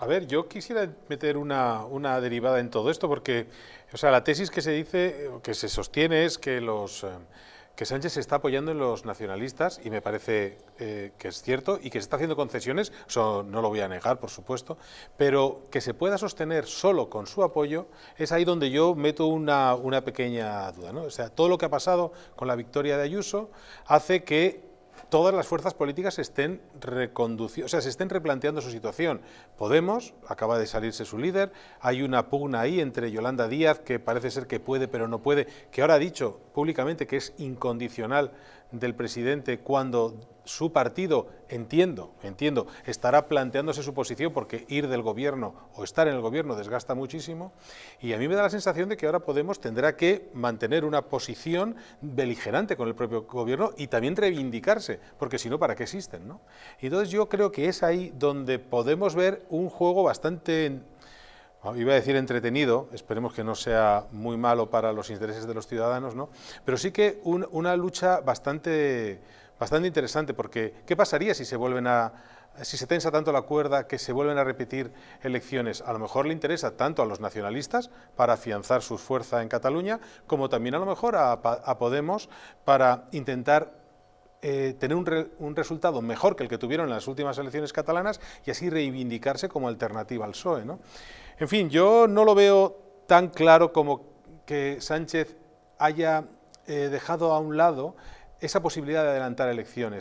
A ver, yo quisiera meter una, derivada en todo esto, porque o sea, la tesis que se dice, eh, que se sostiene, es que, los, eh, que Sánchez se está apoyando en los nacionalistas, y me parece eh, que es cierto, y que se está haciendo concesiones, eso no lo voy a negar, por supuesto, pero que se pueda sostener solo con su apoyo, es ahí donde yo meto una, una pequeña duda. ¿no? O sea, todo lo que ha pasado con la victoria de Ayuso hace que todas las fuerzas políticas estén reconduciendo, o sea, se estén replanteando su situación. Podemos, acaba de salirse su líder, hay una pugna ahí entre Yolanda Díaz, que parece ser que puede pero no puede, que ahora ha dicho públicamente que es incondicional del presidente cuando su partido, entiendo, entiendo, estará planteándose su posición porque ir del gobierno o estar en el gobierno desgasta muchísimo y a mí me da la sensación de que ahora Podemos tendrá que mantener una posición beligerante con el propio gobierno y también reivindicarse, porque si no, ¿para qué existen? No? Entonces yo creo que es ahí donde podemos ver un juego bastante Ah, iba a decir entretenido, esperemos que no sea muy malo para los intereses de los ciudadanos, ¿no? pero sí que una lucha bastante, bastante interesante, porque ¿qué pasaría si se vuelven a, si se tensa tanto la cuerda que se vuelven a repetir elecciones, a lo mejor le interesa tanto a los nacionalistas para afianzar su fuerza en Cataluña, como también a lo mejor a, Podemos para intentar eh, tener un, resultado mejor que el que tuvieron en las últimas elecciones catalanas y así reivindicarse como alternativa al PSOE. ¿no? En fin, yo no lo veo tan claro como que Sánchez haya eh, dejado a un lado esa posibilidad de adelantar elecciones.